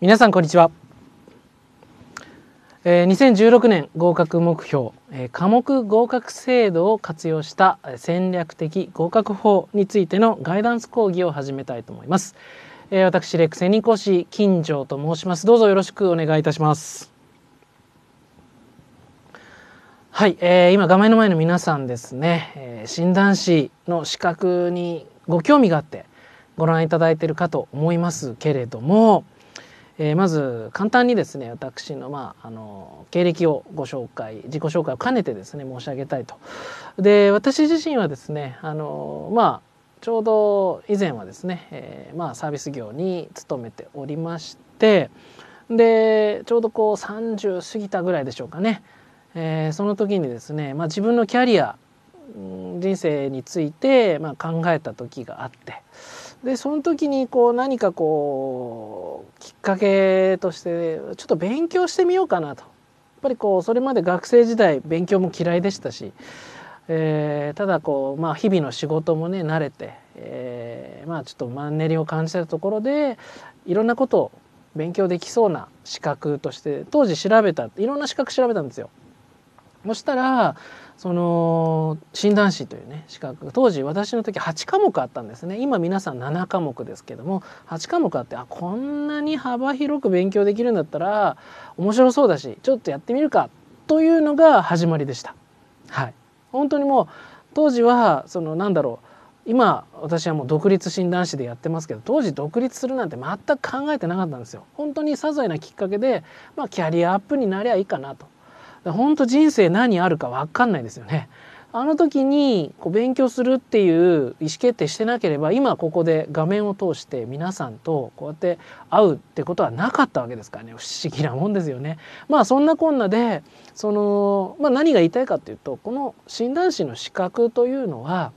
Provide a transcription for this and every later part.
皆さんこんにちは、えー、2016年合格目標、えー、科目合格制度を活用した戦略的合格法についてのガイダンス講義を始めたいと思います、えー、私レクセニコシ金城と申しますどうぞよろしくお願いいたしますはい、えー、今画面の前の皆さんですね、えー、診断士の資格にご興味があってご覧いただいているかと思いますけれども、えー、まず簡単にですね私の,、まあ、あの経歴をご紹介自己紹介を兼ねてですね申し上げたいと。で私自身はですねあの、まあ、ちょうど以前はですね、えー、まあ、サービス業に勤めておりましてでちょうどこう30過ぎたぐらいでしょうかね、えー、その時にですね、まあ、自分のキャリア人生について、ま考えた時があって。でその時にこう何かこうきっかけとしてちょっと勉強してみようかなとやっぱりこうそれまで学生時代勉強も嫌いでしたし、えー、ただこう、まあ、日々の仕事もね慣れて、えー、まあちょっとマンネリを感じたところでいろんなことを勉強できそうな資格として当時調べたいろんな資格調べたんですよ。そしたらその診断士というね資格当時私の時8科目あったんですね今皆さん7科目ですけども8科目あってあこんなに幅広く勉強できるんだったら面白そうだしちょっとやってみるかというのが始まりでした。はい、本当にもう当時はそのなんだろう今私はもう独立診断士でやってますけど当時独立するなんて全く考えてなかったんですよ。本当にさ些細なきっかけで、まあ、キャリアアップになりゃいいかなと本当人生何あるか分かんないですよね。あの時にこう勉強するっていう意思決定してなければ今ここで画面を通して皆さんとこうやって会うってことはなかったわけですからね不思議なもんですよね。まあそんなこんなでその、まあ、何が言いたいかっていうとこの診断士の資格というのは、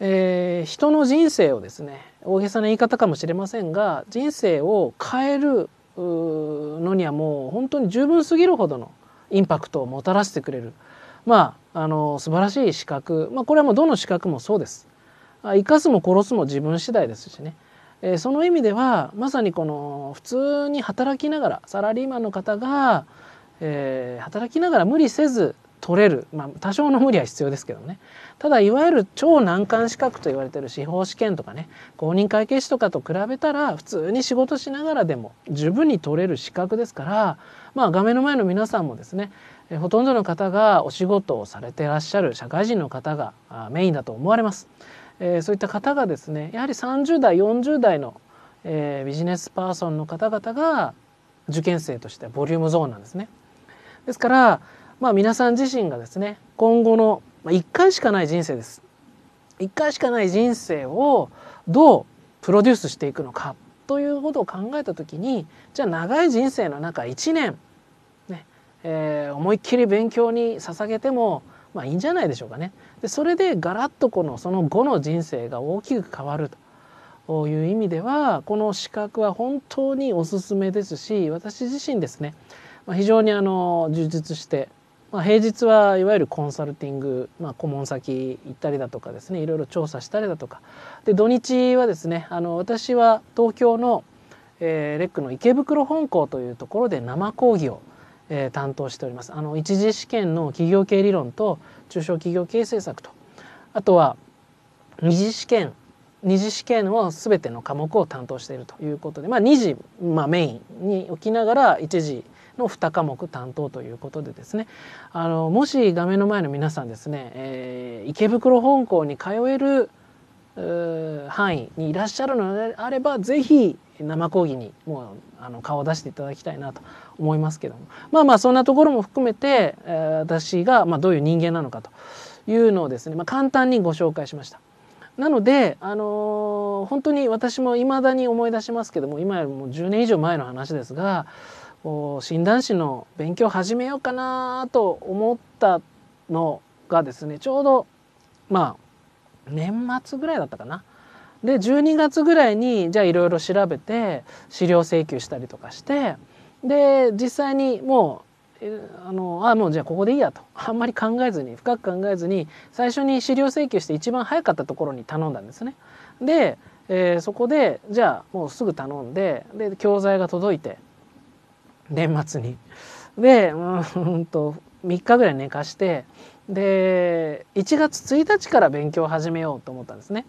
えー、人の人生をですね大げさな言い方かもしれませんが人生を変えるのにはもう本当に十分すぎるほどのインパクトをもたらしてくれるまああの素晴らしい資格、まあ、これはもうどの資格もそうです。生かすも殺すも自分次第ですしね、えー、その意味ではまさにこの普通に働きながらサラリーマンの方が、えー、働きながら無理せず取れる、まあ、多少の無理は必要ですけどねただいわゆる超難関資格と言われてる司法試験とかね公認会計士とかと比べたら普通に仕事しながらでも十分に取れる資格ですから、まあ、画面の前の皆さんもですねほとんどの方がお仕事をされてらっしゃる社会人の方がメインだと思われます。えー、そういった方がですねやはり30代40代の、えー、ビジネスパーソンの方々が受験生としてボリュームゾーンなんですね。ですからまあ、皆さん自身がですね今後の、まあ、1回しかない人生です1回しかない人生をどうプロデュースしていくのかということを考えた時にじゃあ長い人生の中1年、ねえー、思いっきり勉強に捧げてもまあいいんじゃないでしょうかね。でそれでガラッとこのその後の人生が大きく変わるという意味ではこの資格は本当におすすめですし私自身ですね、まあ、非常にあの充実してまあ、平日はいわゆるコンサルティング、まあ、顧問先行ったりだとかですねいろいろ調査したりだとかで土日はですねあの私は東京の、えー、レックの池袋本校というところで生講義を、えー、担当しておりますあの一次試験の企業系理論と中小企業経営政策とあとは二次試験二次試験を全ての科目を担当しているということで、まあ、2次、まあ、メインに置きながら一次の2科目担当ということでですねあのもし画面の前の皆さんですね、えー、池袋本校に通える範囲にいらっしゃるのであれば是非生講義にもうあの顔を出していただきたいなと思いますけどもまあまあそんなところも含めて、私が、まあ、どういう人間なのかというのをですね、まあ、簡単にご紹介しました。なので、あのー、本当に私もいまだに思い出しますけども今よりも10年以上前の話ですがこう診断士の勉強始めようかなと思ったのがですねちょうどまあ年末ぐらいだったかな。で12月ぐらいにじゃあいろいろ調べて資料請求したりとかしてで実際にもうあのあもうじゃあここでいいやとあんまり考えずに深く考えずに最初に資料請求して一番早かったところに頼んだんですね。で、えー、そこでじゃあもうすぐ頼んでで教材が届いて年末に。でうんと3日ぐらい寝かしてで1月1日から勉強を始めようと思ったんですね。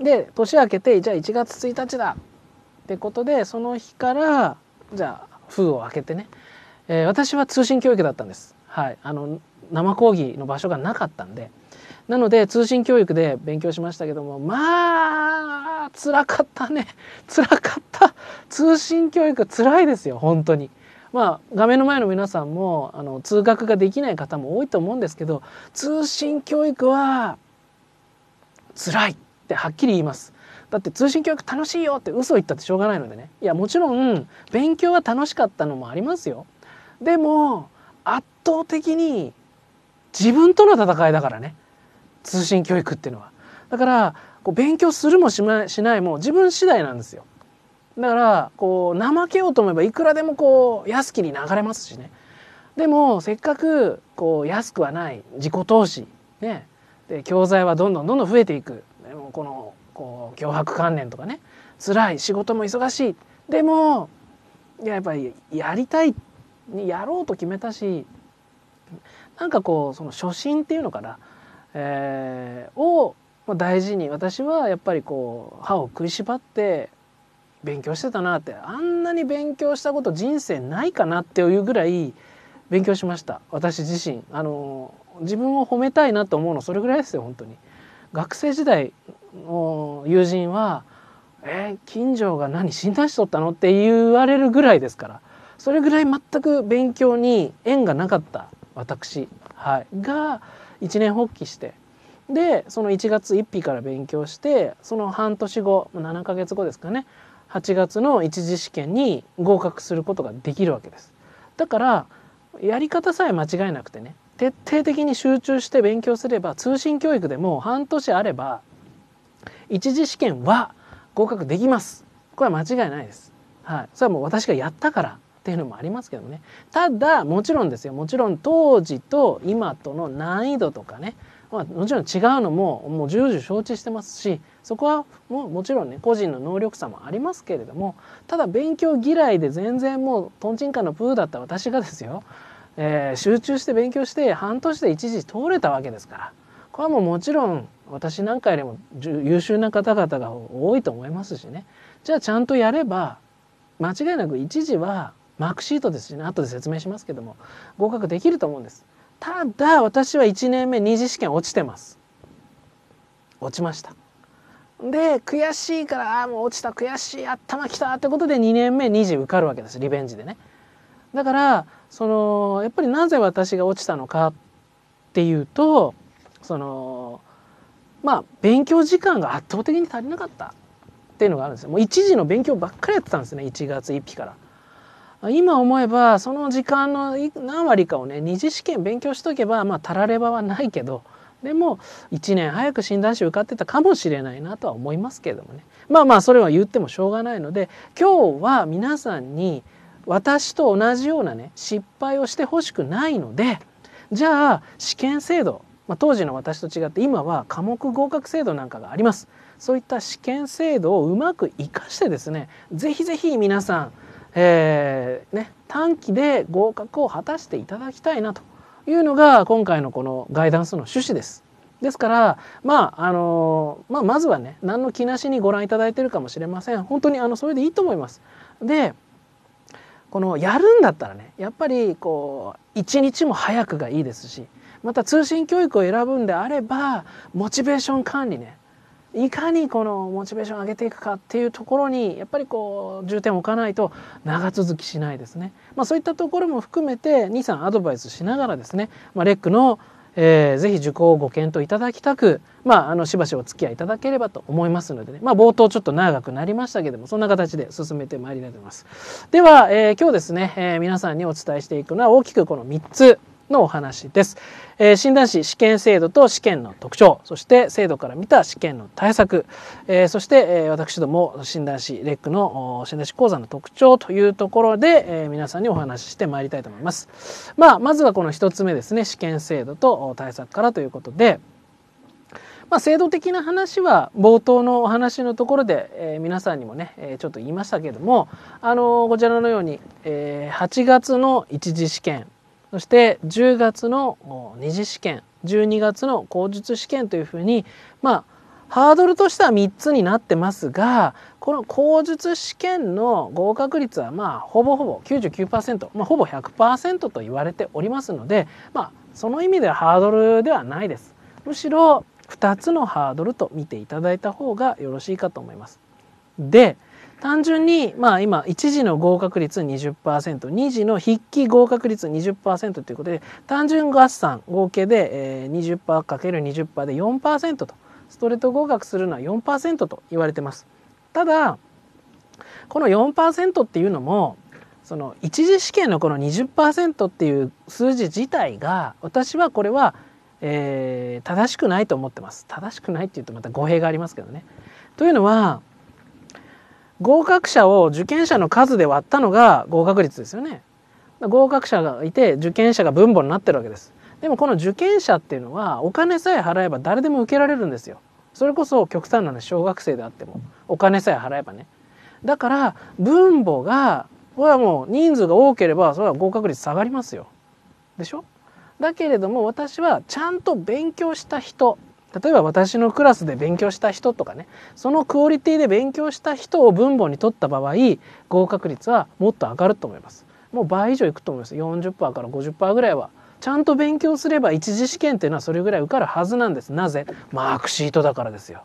で年明けてじゃあ1月1日だってことでその日からじゃあ封を開けてね、えー、私は通信教育だったんです。はい、あの生講義の場所がなかったんでなので通信教育で勉強しましたけどもまあつらかったねつらかった通信教育つらいですよ本当にまあ、画面の前の皆さんもあの通学ができない方も多いと思うんですけど通信教育は辛いってはっきり言います。だって通信教育楽しいよって嘘言ったってしょうがないのでねいやもちろん勉強は楽しかったのもありますよでも圧倒的に自分との戦いだからね通信教育っていうのはだからこう勉強するもししないも自分次第なんですよだからこう怠けようと思えばいくらでもこう安きに流れますしねでもせっかくこう安くはない自己投資ねで教材はどんどんどんどん増えていくでもこのこう脅迫観念とかね辛い仕事も忙しいでもいややっぱりやりたいやろうと決めたしなんかこうその初心っていうのかな、えー、を大事に私はやっぱりこう歯を食いしばって勉強してたなってあんなに勉強したこと人生ないかなっていうぐらい勉強しました私自身あの自分を褒めたいなと思うのそれぐらいですよ本当に学生時代の友人は「えー、近所が何診断しとったの?」って言われるぐらいですからそれぐらい全く勉強に縁がなかった私、はい、が一年発起してでその1月1日から勉強してその半年後7ヶ月後ですかね8月の一次試験に合格することができるわけです。だからやり方さえ間違えなくてね徹底的に集中して勉強すれば通信教育でも半年あれば一次試験は合格できます。これは間違いないです。はい、それはもう私がやったからっていうのもありますけどねただもちろんですよもちろん当時と今との難易度とかねまあ、もちろん違うのももう重々承知してますしそこはももちろんね個人の能力差もありますけれどもただ勉強嫌いで全然もうとんちんかのプーだった私がですよ、えー、集中して勉強して半年で一時通れたわけですからこれはもうもちろん私なんかよりも優秀な方々が多いと思いますしねじゃあちゃんとやれば間違いなく一時はマークシートですしね後で説明しますけども合格できると思うんです。ただ私は1年目二次試験落ちてます落ちましたで悔しいからああもう落ちた悔しい頭きたってことで2年目二次受かるわけですリベンジでねだからそのやっぱりなぜ私が落ちたのかっていうとそのまあ勉強時間が圧倒的に足りなかったっていうのがあるんですよもう1時の勉強ばっかりやってたんですね1月1日から今思えばその時間の何割かをね二次試験勉強しとけばまあたらればはないけどでも1年早く診断士受かってたかもしれないなとは思いますけれどもねまあまあそれは言ってもしょうがないので今日は皆さんに私と同じようなね失敗をしてほしくないのでじゃあ試験制度、まあ、当時の私と違って今は科目合格制度なんかがありますそういった試験制度をうまく活かしてですねぜひぜひ皆さんえー、ね、短期で合格を果たしていただきたいなというのが今回のこのガイダンスの趣旨です。ですから、まああのまあ、まずはね何の気なしにご覧いただいてるかもしれません本当にあのそれでいいと思います。でこのやるんだったらねやっぱりこう一日も早くがいいですしまた通信教育を選ぶんであればモチベーション管理ねいかにこのモチベーションを上げていくかっていうところにやっぱりこう重点を置かないと長続きしないですね、まあ、そういったところも含めて2、3アドバイスしながらですね、まあ、レックの、えー、ぜひ受講をご検討いただきたく、まあ、あのしばしお付き合いいただければと思いますのでね、まあ、冒頭ちょっと長くなりましたけどもそんな形で進めてまいりたいと思います。では、えー、今日ですね、えー、皆さんにお伝えしていくのは大きくこの3つ。のお話です、えー、診断士試験制度と試験の特徴そして制度から見た試験の対策、えー、そして、えー、私ども診断士レックの診断士講座の特徴というところで、え皆さんにお話ししてまいりたいと思います、まあ、まずはこの1つ目ですね試験制度と対策からということでまあ、制度的な話は冒頭のお話のところで、えー、皆さんにもね、えー、ちょっと言いましたけれども、あのー、こちらのように、えー、8月の一次試験そして10月の2次試験12月の口述試験というふうにまあハードルとしては3つになってますがこの口述試験の合格率はまあほぼほぼ99%、まあ、ほぼ100%と言われておりますので、まあ、その意味ではハードルではないです。むしろ2つのハードルと見ていただいた方がよろしいかと思います。で単純に、まあ、今1次の合格率 20%2 次の筆記合格率20%ということで単純合算合計で 20%×20% で4%とストレート合格するのは4%と言われてます。ただこの4%っていうのもその1次試験のこの20%っていう数字自体が私はこれは、えー、正しくないと思ってます。正しくないっていうとまた語弊がありますけどね。というのは合格者を受験者の数で割ったのが合格率ですよね。合格者がいて受験者が分母になってるわけです。でもこの受験者っていうのはお金さえ払えば誰でも受けられるんですよ。それこそ極端なの小学生であってもお金さえ払えばね。だから分母がこれはもう人数が多ければそれは合格率下がりますよ。でしょだけれども私はちゃんと勉強した人例えば私のクラスで勉強した人とかねそのクオリティで勉強した人を分母に取った場合合格率はもっと上がると思います。もう倍以上いくと思います40%から50%ぐらいはちゃんと勉強すれば一次試験っていうのはそれぐらい受かるはずなんですなぜマークシートだからですよ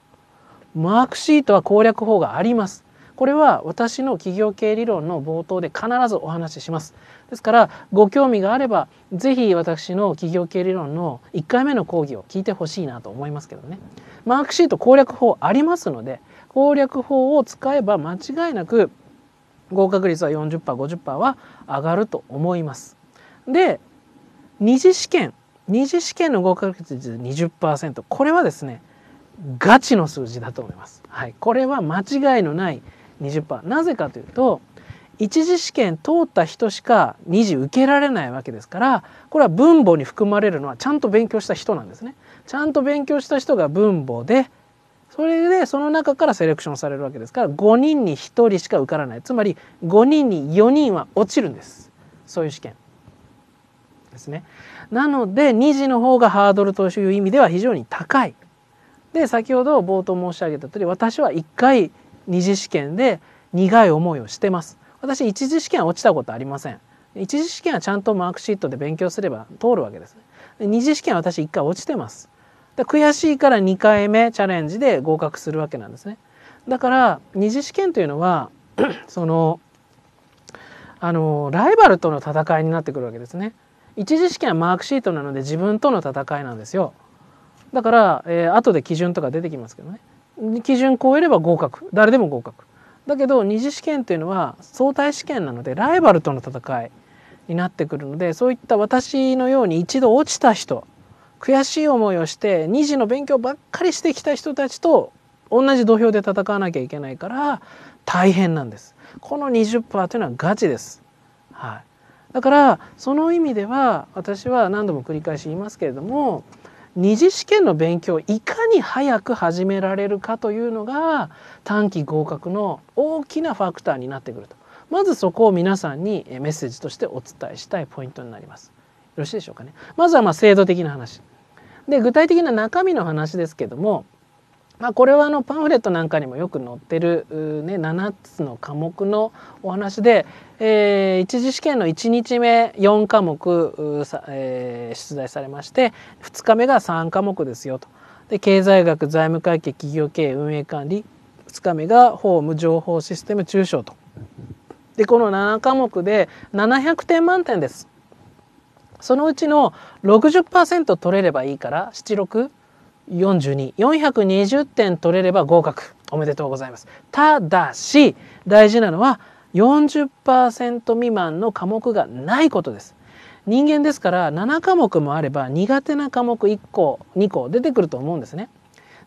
マークシートは攻略法がありますこれは私の企業経営理論の冒頭で必ずお話ししますですからご興味があれば是非私の企業経理論の1回目の講義を聞いてほしいなと思いますけどね。マークシート攻略法ありますので攻略法を使えば間違いなく合格率は 40%50% は上がると思います。で2次試験2次試験の合格率20%これはですねガチの数字だと思います。はい、これは間違いのない20%なぜかというと一次試験通った人しか2次受けられないわけですからこれは分母に含まれるのはちゃんと勉強した人なんですね。ちゃんと勉強した人が分母でそれでその中からセレクションされるわけですから5人に1人しか受からないつまり5人に4人は落ちるんですそういう試験ですね。なので2次の方がハードルという意味では非常に高い。で先ほど冒頭申し上げたとおり私は1回2次試験で苦い思いをしてます。私一次試験は落ちたことありません一次試験はちゃんとマークシートで勉強すれば通るわけです二次試験は私1回落ちてますで悔しいから2回目チャレンジで合格するわけなんですねだから二次試験というのは そのあのライバルとの戦いになってくるわけですね一次試験はマークシートなので自分との戦いなんですよだから、えー、後で基準とか出てきますけどね基準超えれば合格誰でも合格だけど二次試験というのは相対試験なのでライバルとの戦いになってくるのでそういった私のように一度落ちた人悔しい思いをして2次の勉強ばっかりしてきた人たちと同じ土俵で戦わなきゃいけないから大変なんです。この20%というのはガチです。はい、だからその意味では私は何度も繰り返し言いますけれども二次試験の勉強をいかに早く始められるかというのが短期合格の大きなファクターになってくるとまずそこを皆さんにメッセージとしてお伝えしたいポイントになります。よろしいでしょうかね。まずはま制度的な話。で具体的な中身の話ですけどもまあ、これはあのパンフレットなんかにもよく載ってる、ね、7つの科目のお話で、えー、一次試験の1日目4科目、えー、出題されまして2日目が3科目ですよと。で経済学財務会計企業経営運営管理2日目が法務情報システム中小と。でこの7科目で700点満点です。そのうちの60%取れればいいから76。42420点取れれば合格おめでとうございますただし大事なのは40%未満の科目がないことです人間ですから7科目もあれば苦手な科目1個2個出てくると思うんですね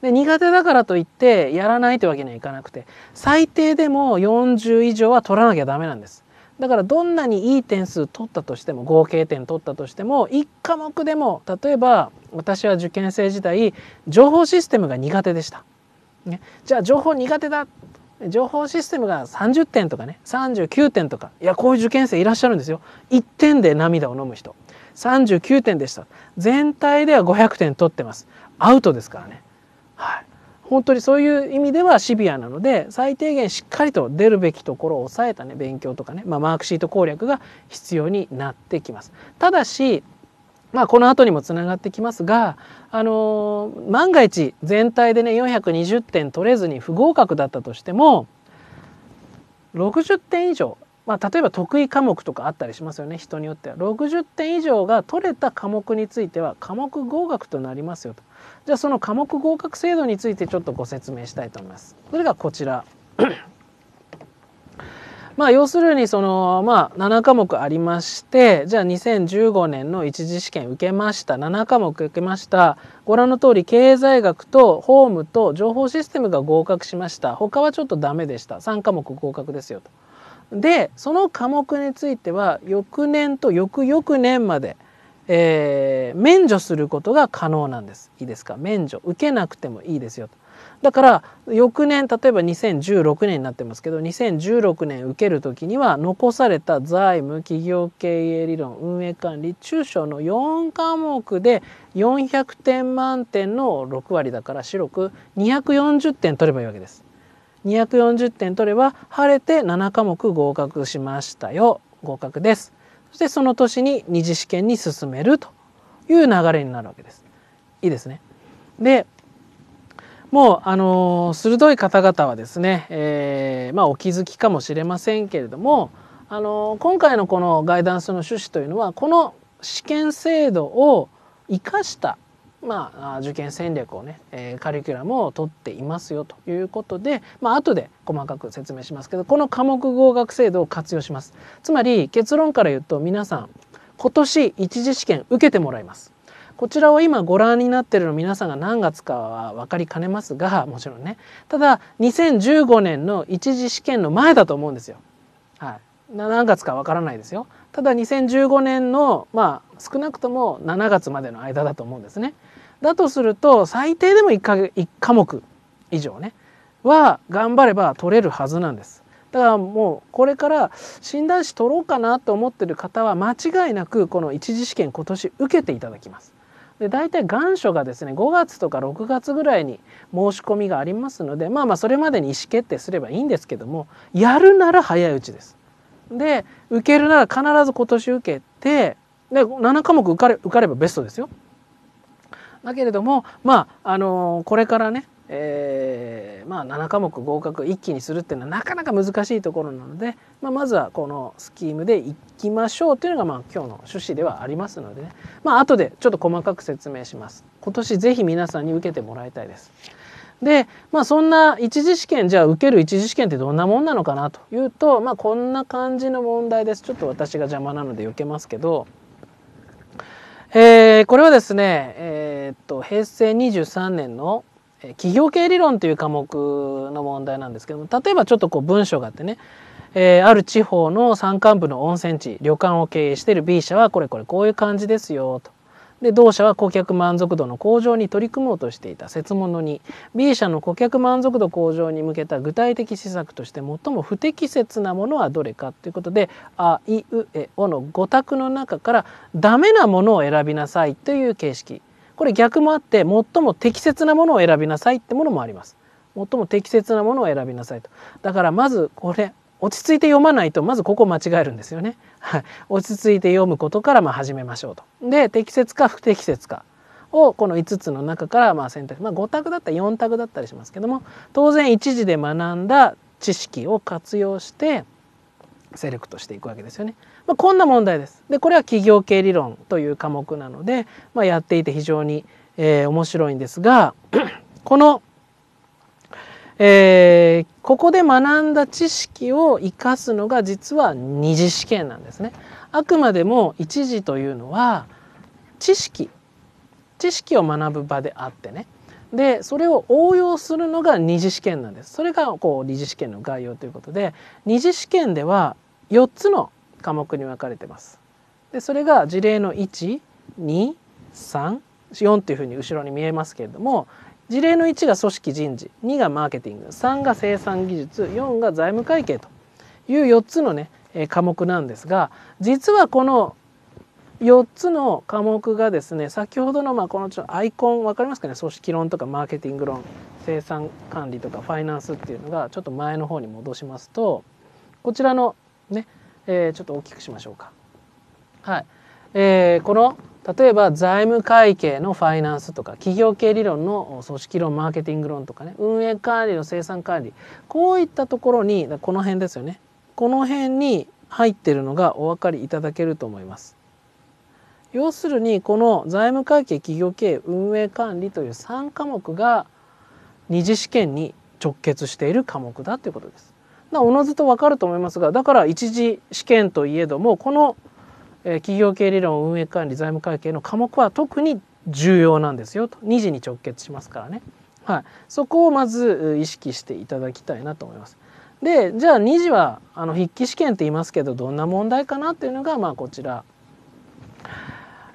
で苦手だからといってやらないというわけにはいかなくて最低でも40以上は取らなきゃダメなんですだからどんなにいい点数取ったとしても合計点取ったとしても1科目でも例えば私は受験生時代情報システムが苦手でした。ね、じゃあ情報苦手だ情報システムが30点とかね39点とかいやこういう受験生いらっしゃるんですよ1点で涙を飲む人39点でした全体では500点取ってますアウトですからねはい本当にそういう意味ではシビアなので最低限しっかりと出るべきところを抑えたね勉強とかね、まあ、マークシート攻略が必要になってきます。ただしまあ、この後にもつながってきますが、あのー、万が一全体でね420点取れずに不合格だったとしても60点以上、まあ、例えば得意科目とかあったりしますよね人によっては60点以上が取れた科目については科目合格となりますよと。じゃあその科目合格制度についてちょっとご説明したいと思います。それがこちら。まあ要するにそのまあ7科目ありましてじゃあ2015年の一次試験受けました7科目受けましたご覧の通り経済学と法務と情報システムが合格しました他はちょっとダメでした3科目合格ですよと。でその科目については翌年と翌々年までえー、免除することが可能なんです。いいですか免除受けなくてもいいですよと。だから翌年例えば2016年になってますけど2016年受ける時には残された財務企業経営理論運営管理中小の4科目で400点満点の6割だから白く240点取ればいいわけです。240点取れば晴れて7科目合格しましたよ合格です。そしてその年に二次試験に進めるという流れになるわけです。いいですね。で、もう、あの鋭い方々はですね、えー、まあ、お気づきかもしれませんけれども、あの今回のこのガイダンスの趣旨というのは、この試験制度を生かしたまあ、受験戦略をね、えカリキュラムを取っていますよということで、まあ、後で細かく説明しますけどこの科目合格制度を活用しますつまり結論から言うと皆さん今年一次試験受けてもらいますこちらを今ご覧になってるの皆さんが何月かは分かりかねますがもちろんねただ2015年の一次試験の前だと思うんですよ。はい、何月か分からないですよ。ただ2015年のまあ少なくとも7月までの間だと思うんですね。だとすると最低でも 1, か1科目以上ねは頑張れば取れるはずなんです。だからもうこれから診断士取ろうかなと思ってる方は間違いなくこの一次試験今年受けていただきます。で大体願書がですね5月とか6月ぐらいに申し込みがありますのでまあまあそれまでに意思決定すればいいんですけどもやるなら早いうちです。で受けるなら必ず今年受けてで7科目受かれ受かればベストですよ。だけれどもまああのこれからねえー、まあ7科目合格一気にするっていうのはなかなか難しいところなので、まあ、まずはこのスキームでいきましょうというのがまあ今日の趣旨ではありますのでねまあ後でちょっと細かく説明します。今年ぜひ皆さんに受けてもらいたいです。で、まあ、そんな一次試験じゃあ受ける一次試験ってどんなもんなのかなというと、まあ、こんな感じの問題ですちょっと私が邪魔なので避けますけどえー、これはですね、えー、っと平成23年の企業経理論という科目の問題なんですけども例えばちょっとこう文章があってね、えー、ある地方の山間部の温泉地旅館を経営している B 社はこれこれこういう感じですよと。で同社は顧客満足度の向上に取り組もうとしていた設物に B 社の顧客満足度向上に向けた具体的施策として最も不適切なものはどれかということで「あいうえお」の5択の中からダメなものを選びなさいという形式これ逆もあって最も適切なものを選びなさいってものもあります。最も適切なものを選びなさいと。だからまずこれ落ち着いて読まないとまずここ間違えるんですよね。はい、落ち着いて読むことからま始めましょうと。で適切か不適切かをこの5つの中からま選択、まあ、5択だったり4択だったりしますけども当然一時で学んだ知識を活用してセレクトしていくわけですよね。まあ、こんな問題です。でこれは企業系理論という科目なので、まあ、やっていて非常に、えー、面白いんですが この「えー、ここで学んだ知識を生かすのが実は二次試験なんですね。あくまでも一次というのは知識知識を学ぶ場であってねでそれを応用するのが二次試験なんですそれがこう二次試験の概要ということで二次試験では4つの科目に分かれてます。でそれが事例の123 4というふうに後ろに見えますけれども、事例の1が組織人事2がマーケティング3が生産技術4が財務会計という4つのね科目なんですが実はこの4つの科目がですね先ほどのまあこのちょアイコン分かりますかね組織論とかマーケティング論生産管理とかファイナンスっていうのがちょっと前の方に戻しますとこちらのね、えー、ちょっと大きくしましょうか。はいえー、この例えば財務会計のファイナンスとか企業経理論の組織論マーケティング論とかね運営管理の生産管理こういったところにこの辺ですよねこの辺に入ってるのがお分かりいただけると思います。要するにこの財務会計企業経営運営管理という3科目が2次試験に直結している科目だということです。おのずと分かると思いますがだから1次試験といえどもこの企業経理論運営管理財務会計の科目は特に重要なんですよと2次に直結しますからね、はい、そこをまず意識していただきたいなと思います。でじゃあ2次はあの筆記試験って言いますけどどんな問題かなっていうのがまあこちら、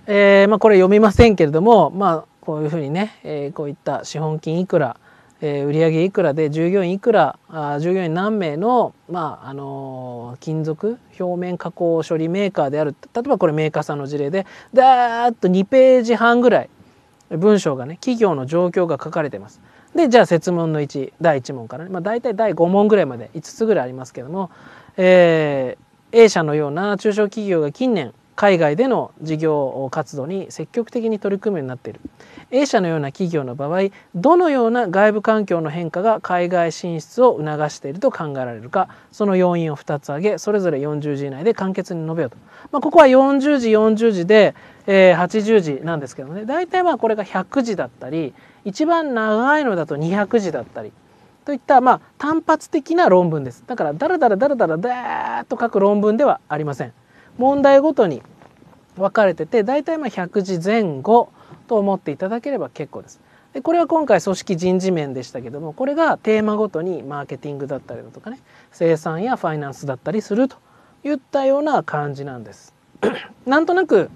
えー、まあ、これ読みませんけれどもまあこういうふうにね、えー、こういった資本金いくらえー、売上いくらで従業員いくらあ従業員何名の,、まああの金属表面加工処理メーカーである例えばこれメーカーさんの事例でだーっと2ページ半ぐらい文章がね企業の状況が書かれてます。でじゃあ説問の1第1問からね、まあ、大体第5問ぐらいまで5つぐらいありますけども、えー、A 社のような中小企業が近年海外での事業活動に積極的に取り組むようになっている A 社のような企業の場合どのような外部環境の変化が海外進出を促していると考えられるかその要因を2つ挙げそれぞれ40字以内で簡潔に述べようと、まあ、ここは40字40字で、えー、80字なんですけどね大体まあこれが100字だったり一番長いのだと200字だったりといったまあ単発的な論文ですだからだらだらだらだらだーっと書く論文ではありません問題ごとに分かれてて大体まあ100字前後と思っていただければ結構です。でこれは今回組織人事面でしたけどもこれがテーマごとにマーケティングだったりだとかね生産やファイナンスだったりするといったような感じなんです。なんとなく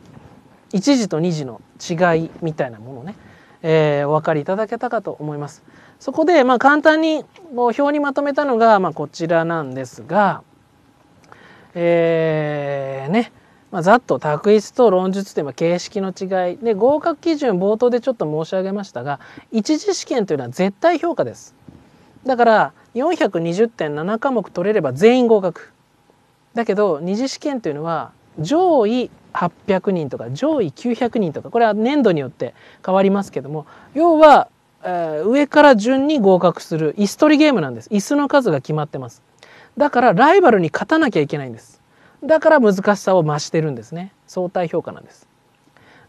1時と2時の違いみたいなものね、えー、お分かりいただけたかと思います。そこでまあ簡単に表にまとめたのがまあこちらなんですが、えー、ねまあ、ざっと択一と論述という形式の違いで合格基準冒頭でちょっと申し上げましたが一次試験というのは絶対評価ですだから420.7科目取れれば全員合格だけど二次試験というのは上位800人とか上位900人とかこれは年度によって変わりますけども要は、えー、上から順に合格する椅子取りゲームなんです椅子の数が決まってますだからライバルに勝たなきゃいけないんですだから難しさを増してるんですね相対評価なんです。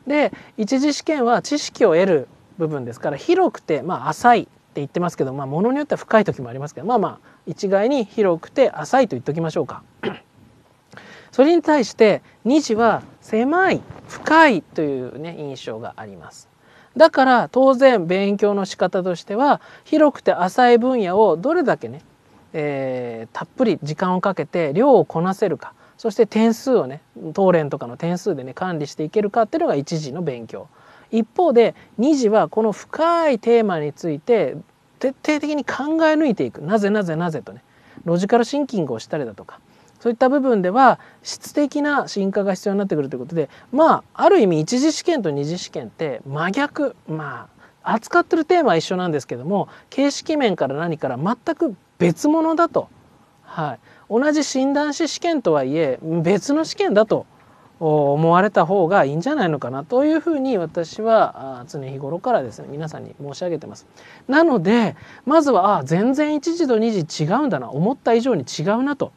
で一次試験は知識を得る部分ですから広くてまあ浅いって言ってますけどまあものによっては深い時もありますけどまあまあ一概に広くて浅いと言っておきましょうか。それに対して2次は狭い深いというね印象があります。だから当然勉強の仕方としては広くて浅い分野をどれだけね、えー、たっぷり時間をかけて量をこなせるかそして点数をね当連とかの点数でね管理していけるかっていうのが1時の勉強一方で2次はこの深いテーマについて徹底的に考え抜いていくなぜなぜなぜとねロジカルシンキングをしたりだとかそういった部分では質的な進化が必要になってくるということでまあある意味一次試験と二次試験って真逆まあ扱ってるテーマは一緒なんですけども形式面から何から全く別物だと、はい、同じ診断士試験とはいえ別の試験だと思われた方がいいんじゃないのかなというふうに私は常日頃からですね皆さんに申し上げてます。なのでまずはあ全然1時と2時違うんだな思った以上に違うなと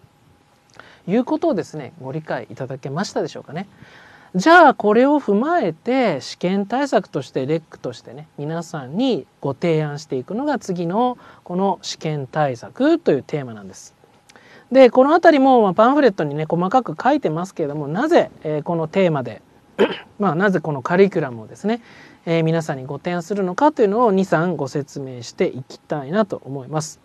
いうことをですねご理解いただけましたでしょうかね。じゃあこれを踏まえて試験対策としてレックとしてね皆さんにご提案していくのが次のこの試験対策というテーマなんです。でこの辺りもパンフレットにね細かく書いてますけれどもなぜ、えこのテーマで まあ、なぜこのカリキュラムをですね、えー、皆さんにご提案するのかというのを23ご説明していきたいなと思います。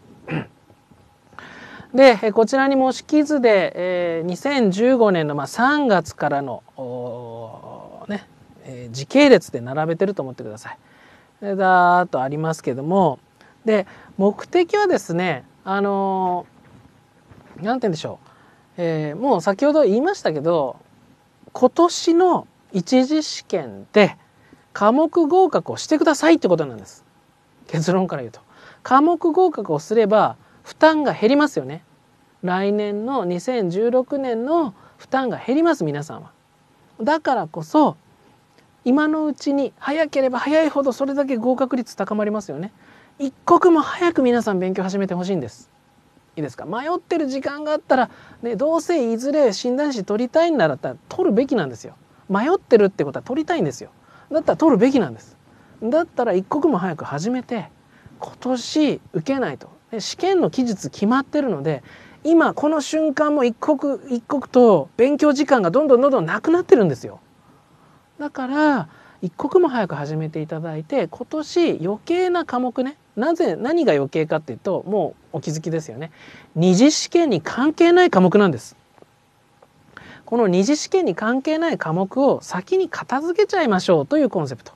でこちらに模式図で、えー、2015年のまあ3月からの、ねえー、時系列で並べてると思ってください。だーっとありますけどもで目的はですねあの何て言うんでしょう、えー、もう先ほど言いましたけど今年の一次試験で科目合格をしてくださいってことなんです結論から言うと科目合格をすれば負担が減りますよね来年の2016年の負担が減ります皆さんはだからこそ今のうちに早ければ早いほどそれだけ合格率高まりますよね一刻も早く皆さん勉強始めてほしいんですいいですか迷ってる時間があったら、ね、どうせいずれ診断士取りたいんなったら取るべきなんですよ。迷ってるってことは取りたいんですよ。だったら取るべきなんです。だったら一刻も早く始めて今年受けないと。試験の期日決まってるので今この瞬間も一刻一刻と勉強時間がどんどんどんどんなくなってるんですよ。だから一刻も早く始めていただいて今年余計な科目ねなぜ何が余計かっていうともうお気づきですよね二次試験に関係ない科目なんですこの二次試験に関係ない科目を先に片付けちゃいましょうというコンセプト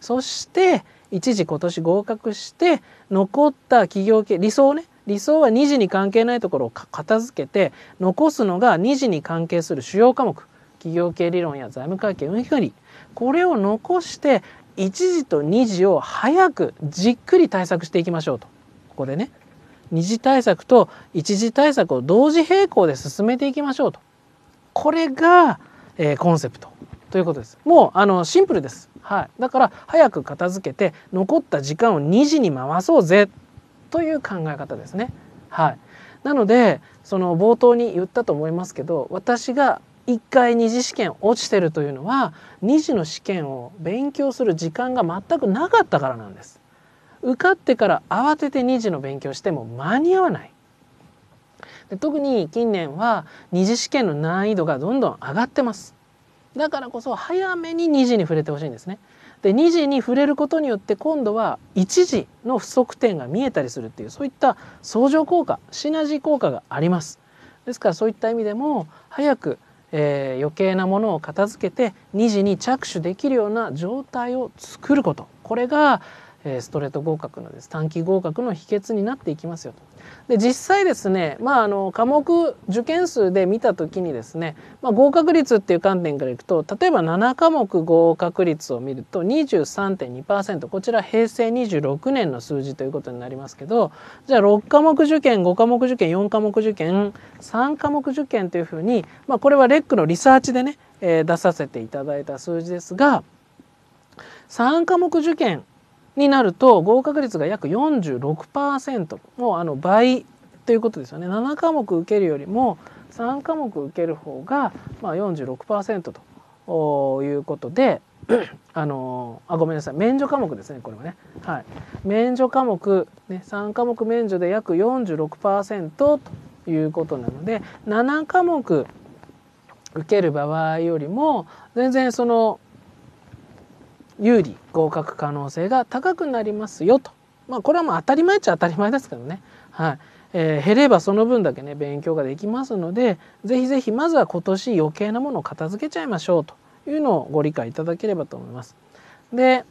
そして一時今年合格して残った企業系理想ね理想は2次に関係ないところを片付けて残すのが2次に関係する主要科目企業系理論や財務会計運営管理これを残して1時と2時を早くじっくり対策していきましょうとここでね2次対策と1次対策を同時並行で進めていきましょうとこれが、えー、コンセプトということですもうあのシンプルです、はい、だから早く片付けて残った時間を2時に回そうぜという考え方ですね。はい、なのでその冒頭に言ったと思いますけど私が1回二次試験落ちてるというのは二次の試験を勉強する時間が全くなかったからなんです。受かってから慌てて二次の勉強しても間に合わない。で特に近年は二次試験の難易度がどんどん上がってます。だからこそ早めに二次に触れてほしいんですね。で二次に触れることによって今度は一次の不足点が見えたりするっていうそういった相乗効果シナジー効果があります。ですからそういった意味でも早くえー、余計なものを片付けて2時に着手できるような状態を作ることこれがえストレート合格のです短期合格の秘訣になっていきますよと。で実際ですね、まあ、あの科目受験数で見た時にですね、まあ、合格率っていう観点からいくと例えば7科目合格率を見ると23.2%こちら平成26年の数字ということになりますけどじゃあ6科目受験5科目受験4科目受験3科目受験というふうに、まあ、これはレックのリサーチでね、えー、出させていただいた数字ですが3科目受験になると合格率が約46%もうあの倍ということですよね7科目受けるよりも3科目受ける方が、まあ46、ということで あのあごめんなさい免除科目ですねこれはね、はい、免除科目、ね、3科目免除で約46%ということなので7科目受ける場合よりも全然その有利合格可能性が高くなりますよと、まあ、これはもう当たり前っちゃ当たり前ですけどね、はいえー、減ればその分だけね勉強ができますので是非是非まずは今年余計なものを片付けちゃいましょうというのをご理解いただければと思います。で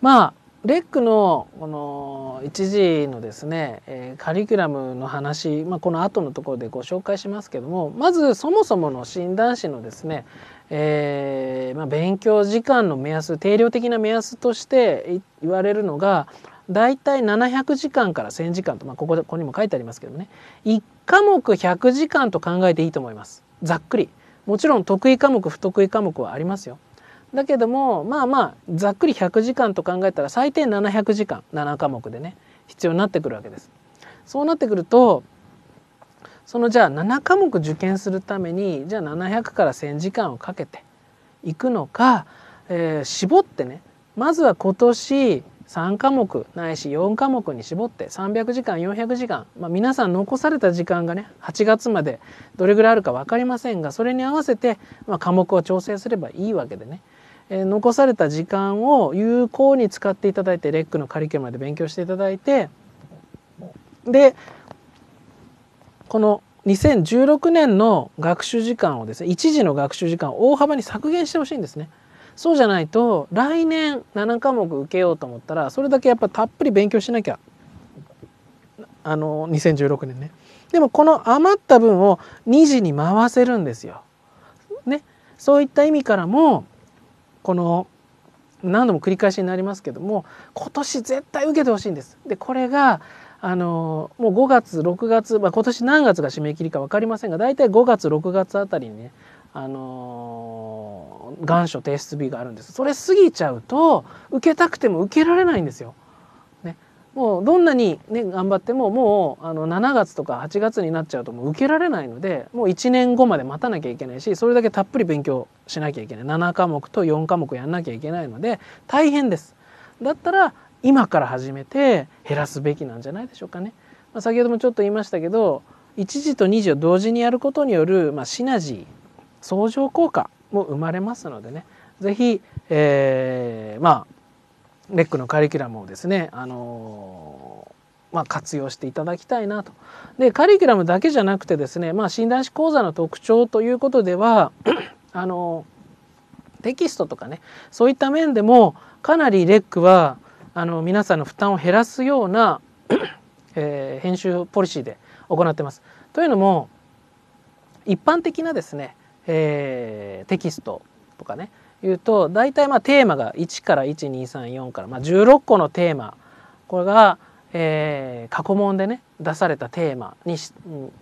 まあレックのこの一時のですね、えカリキュラムの話、まあ、この後のところでご紹介しますけどもまずそもそもの診断士のですね、えー、まあ、勉強時間の目安定量的な目安として言われるのが大体700時間から1,000時間と、まあ、ここここにも書いてありますけどね1科目100時間と考えていいと思いますざっくり。もちろん得意科目不得意科目はありますよ。だけどもまあまあざっくり100時間と考えたら最低700時間7科目でね必要になってくるわけです。そうなってくるとそのじゃあ7科目受験するためにじゃあ700から1,000時間をかけていくのか、えー、絞ってねまずは今年3科目ないし4科目に絞って300時間400時間、まあ、皆さん残された時間がね8月までどれぐらいあるか分かりませんがそれに合わせて、まあ、科目を調整すればいいわけでねえ残された時間を有効に使っていただいてレックのカリキュラムで勉強していただいてでこの2016年の学習時間をですね一時の学習時間を大幅に削減してほしいんですね。そうじゃないと来年7科目受けようと思ったらそれだけやっぱたっぷり勉強しなきゃあの2016年ね。でもこの余った分を2時に回せるんですよ。ね、そういった意味からもこの何度も繰り返しになりますけども今年絶対受けてほしいんです。でこれがあのもう5月6月、まあ、今年何月が締め切りか分かりませんが大体5月6月あたりにね、あの願書提出日があるんですそれ過ぎちゃうと受けたくても受けられないんですよ。もうどんなに、ね、頑張ってももうあの7月とか8月になっちゃうともう受けられないのでもう1年後まで待たなきゃいけないしそれだけたっぷり勉強しなきゃいけない7科目と4科目やんなきゃいけないので大変です。だったら今から始めて減らすべきなんじゃないでしょうかね。まあ、先ほどもちょっと言いましたけど1時と2時を同時にやることによる、まあ、シナジー相乗効果も生まれますのでね是非、えー、まあレックのカリキュラムをですね、あのまあ、活用していただきたいなと。でカリキュラムだけじゃなくてですね、まあ、診断士講座の特徴ということでは あのテキストとかねそういった面でもかなりレックはあの皆さんの負担を減らすような えー、編集ポリシーで行ってます。というのも一般的なですね、えー、テキストとかねいうと大体まあテーマが1から1234から、まあ、16個のテーマこれが、えー、過去問でね出されたテーマにし、うん、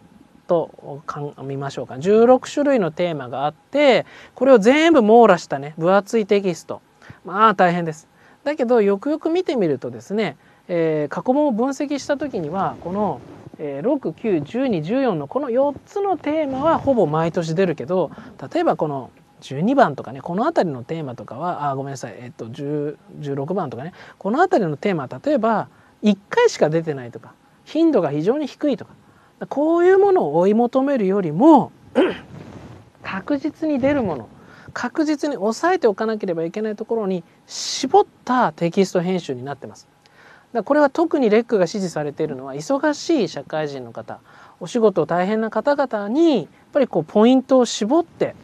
とか見ましょうか16種類のテーマがあってこれを全部網羅したね分厚いテキストまあ大変です。だけどよくよく見てみるとですね、えー、過去問を分析した時にはこのえー、6、9、12、14のこの4つのテーマはほぼ毎年出るけど例えばこの12番とかねこの辺りのテーマとかはあごめんなさい、えっと、16番とかねこの辺りのテーマ例えば1回しか出てないとか頻度が非常に低いとかこういうものを追い求めるよりも 確実に出るもの確実に押さえておかなければいけないところに絞ったテキスト編集になってます。だこれは特にレックが支持されているのは忙しい社会人の方お仕事大変な方々にやっぱりこうポイントを絞って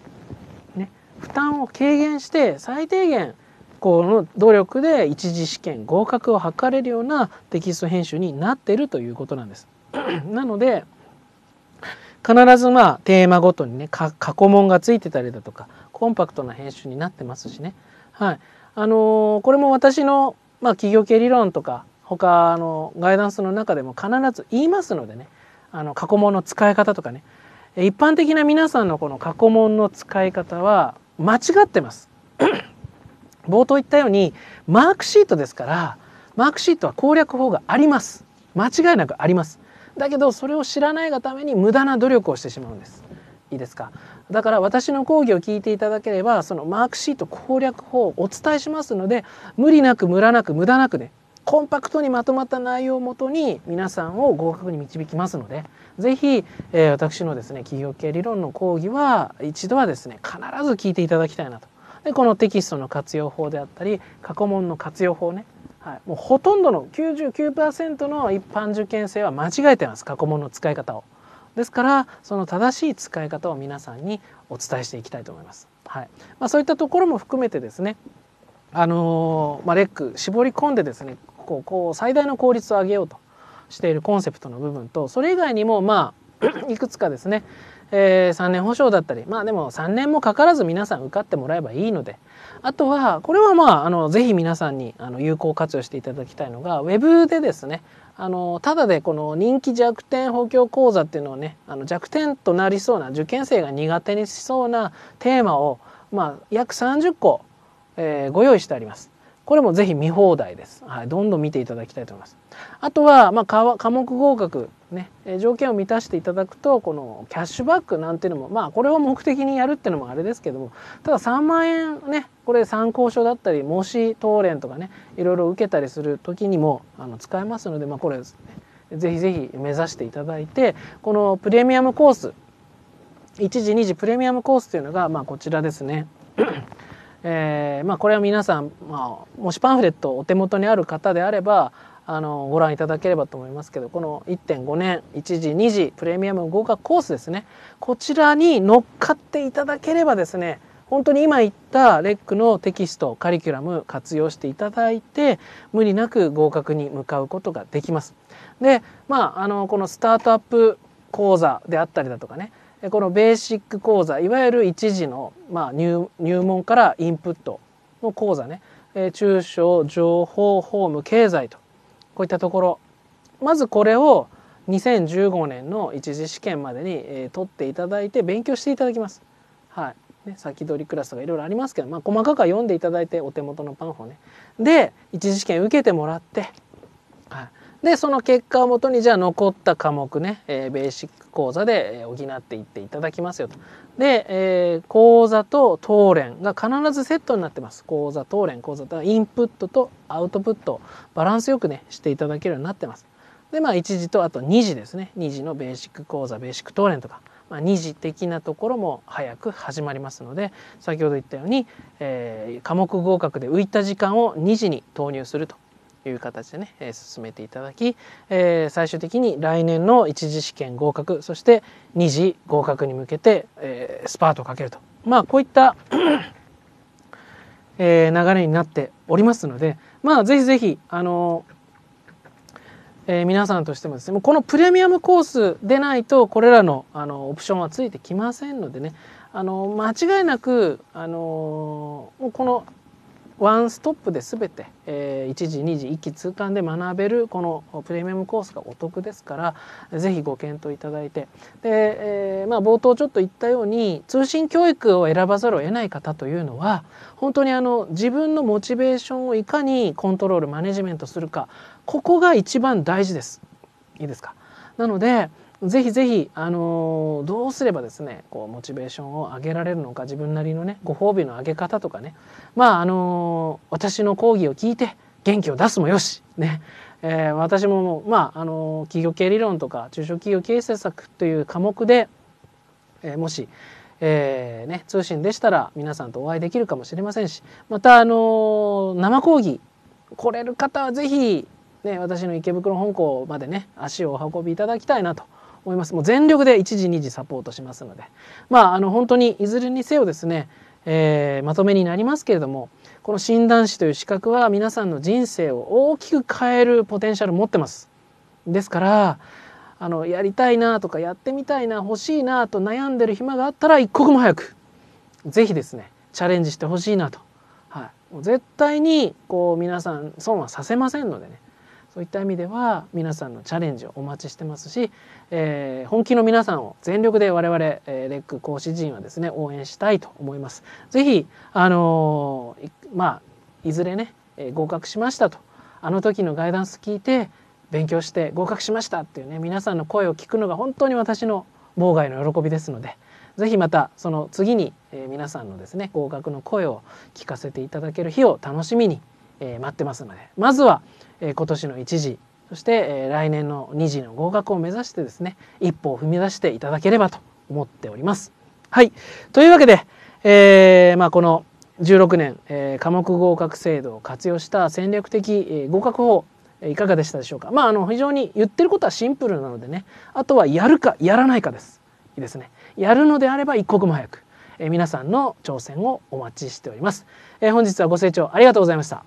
負担を軽減して最低限この努力で一次試験合格を図れるようなテキスト編集になっているということなんです。なので必ずまあテーマごとにね過去問がついてたりだとかコンパクトな編集になってますしね、はいあのー、これも私の、まあ、企業系理論とか他のガイダンスの中でも必ず言いますのでねあの過去問の使い方とかね一般的な皆さんのこの過去問の使い方は間違ってます 冒頭言ったようにマークシートですからマークシートは攻略法があります間違いなくありますだけどそれを知らないがために無駄な努力をしてしまうんですいいですかだから私の講義を聞いていただければそのマークシート攻略法をお伝えしますので無理なくムラなく無駄なくねコンパクトにまとまった内容をもとに皆さんを合格に導きますのでぜひ、えー、私のですね企業系理論の講義は一度はですね必ず聞いていただきたいなと。でこのテキストの活用法であったり過去問の活用法ね、はい、もうほとんどの99%の一般受験生は間違えてます過去問の使い方を。ですからその正しい使い方を皆さんにお伝えしていきたいと思います。はいまあ、そういったところも含めてですねあのー、まあ、レック絞り込んでですねこうこう最大の効率を上げようとしているコンセプトの部分とそれ以外にもまあ いくつかですね、えー、3年保証だったりまあでも3年もかからず皆さん受かってもらえばいいのであとはこれはまああのぜひ皆さんにあの有効活用していただきたいのがウェブでですねあのただでこの人気弱点補強講座っていうのをねあの弱点となりそうな受験生が苦手にしそうなテーマを、まあ、約30個、えー、ご用意してあります。これもぜひ見放題です。はい、どんどん見ていただきたいと思います。あとは、まあ、科目合格、ね、条件を満たしていただくと、このキャッシュバックなんていうのも、まあ、これを目的にやるっていうのもあれですけども、ただ3万円ね、これ参考書だったり、模試当連とかね、いろいろ受けたりする時にも、あの、使えますので、まあ、これですね、ぜひぜひ目指していただいて、このプレミアムコース、1時2時プレミアムコースというのが、まあ、こちらですね。えーまあ、これは皆さん、まあ、もしパンフレットお手元にある方であればあのご覧いただければと思いますけどこの1.5年1時2時プレミアム合格コースですねこちらに乗っかっていただければですね本当に今言ったレックのテキストカリキュラム活用していただいて無理なく合格に向かうことができます。でまああのこのスタートアップ講座であったりだとかねこのベーシック講座いわゆる一時の、まあ入、入門からインプットの講座ね、え中小情報法務経済とこういったところまずこれを2015年の一次試験までに、えー、取っていただいて勉強していただきます。はいね、先取りクラスとかいろいろありますけど、まあ、細かくは読んでいただいてお手元のパンフをねで一次試験受けてもらってでその結果をもとにじゃあ残った科目ね、えー、ベーシック講座で補っていっていただきますよと。で、えー、講座と当連が必ずセットになってます。講座、当連、講座とインプットとアウトプットバランスよくねしていただけるようになってます。でまあ1時とあと2時ですね2時のベーシック講座ベーシック当連とか、まあ、2時的なところも早く始まりますので先ほど言ったように、えー、科目合格で浮いた時間を2時に投入するという形でね、え進めていただき、え最終的に来年の1次試験合格そして2次合格に向けて、えスパートをかけるとまあこういった え流れになっておりますのでまあぜひぜひあのえー、皆さんとしてもですねこのプレミアムコースでないとこれらのあのオプションはついてきませんのでねあの間違いなくあのもうこのワンストップで全て、え1時2時一気通貫で学べるこのプレミアムコースがお得ですから是非ご検討いただいてで、えまあ、冒頭ちょっと言ったように通信教育を選ばざるを得ない方というのは本当にあの自分のモチベーションをいかにコントロールマネジメントするかここが一番大事です。いいですかなのでぜひぜひ、あのー、どうすればですね、こう、モチベーションを上げられるのか、自分なりのね、ご褒美の上げ方とかね、まあ、あのー、私の講義を聞いて元気を出すもよし、ね、えー、私ももまあ、あの企業経営理論とか、中小企業経営政策という科目で、えもし、えーね、通信でしたら皆さんとお会いできるかもしれませんし、また、あの生講義来れる方はぜひ、ね、私の池袋本校までね、足をお運びいただきたいなと。思います。もう全力で1時2時サポートしますので、まあ、あの本当にいずれにせよですね、えー、まとめになりますけれどもこの診断士という資格は皆さんの人生を大きく変えるポテンシャル持ってます。ですからあのやりたいなとかやってみたいな欲しいなと悩んでる暇があったら一刻も早く是非ですねチャレンジしてほしいなと、はい、絶対にこう皆さん損はさせませんのでねそういった意味では皆さんのチャレンジをお待ちしてますし、えー、本気の皆さんを全力で我々、えー、レック講師陣はですね応援したいと思います。是非あのー、まあいずれね、えー、合格しましたとあの時のガイダンス聞いて勉強して合格しましたっていうね皆さんの声を聞くのが本当に私の妨害の喜びですので。是非またその次に、え皆さんのですね合格の声を聞かせていただける日を楽しみにえー、待ってますのでまずは、えー、今年の1次そして、えー、来年の2次の合格を目指してですね一歩を踏み出していただければと思っております。はいというわけで、えーまあ、この16年、えー、科目合格制度を活用した戦略的、えー、合格法いかがでしたでしょうかまああの非常に言ってることはシンプルなのでねあとはやるかやらないかですいいですねやるのであれば一刻も早く、えー、皆さんの挑戦をお待ちしております、えー、本日はご清聴ありがとうございました